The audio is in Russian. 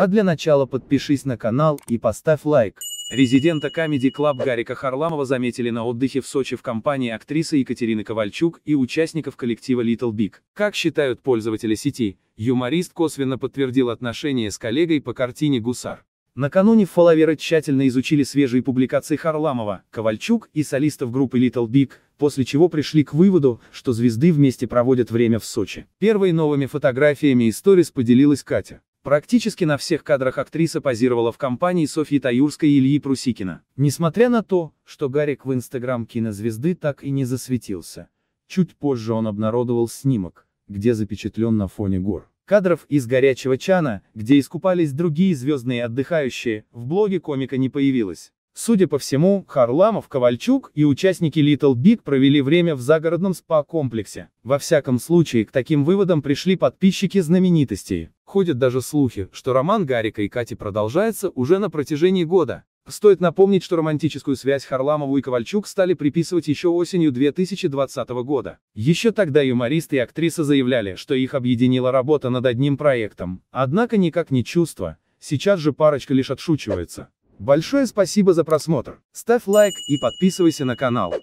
А для начала подпишись на канал и поставь лайк. Резидента Comedy Club Гарика Харламова заметили на отдыхе в Сочи в компании актрисы Екатерины Ковальчук и участников коллектива Little Big. Как считают пользователи сети, юморист косвенно подтвердил отношения с коллегой по картине «Гусар». Накануне фолловеры тщательно изучили свежие публикации Харламова, Ковальчук и солистов группы Little Big, после чего пришли к выводу, что звезды вместе проводят время в Сочи. Первой новыми фотографиями и сторис поделилась Катя. Практически на всех кадрах актриса позировала в компании Софьи Таюрской и Ильи Прусикина. Несмотря на то, что Гарик в инстаграм кинозвезды так и не засветился, чуть позже он обнародовал снимок, где запечатлен на фоне гор. Кадров из «Горячего чана», где искупались другие звездные отдыхающие, в блоге комика не появилось. Судя по всему, Харламов, Ковальчук и участники Little Big провели время в загородном спа-комплексе. Во всяком случае, к таким выводам пришли подписчики знаменитостей. Ходят даже слухи, что роман Гарика и Кати продолжается уже на протяжении года. Стоит напомнить, что романтическую связь Харламову и Ковальчук стали приписывать еще осенью 2020 года. Еще тогда юмористы и актриса заявляли, что их объединила работа над одним проектом. Однако никак не чувство. Сейчас же парочка лишь отшучивается. Большое спасибо за просмотр. Ставь лайк и подписывайся на канал.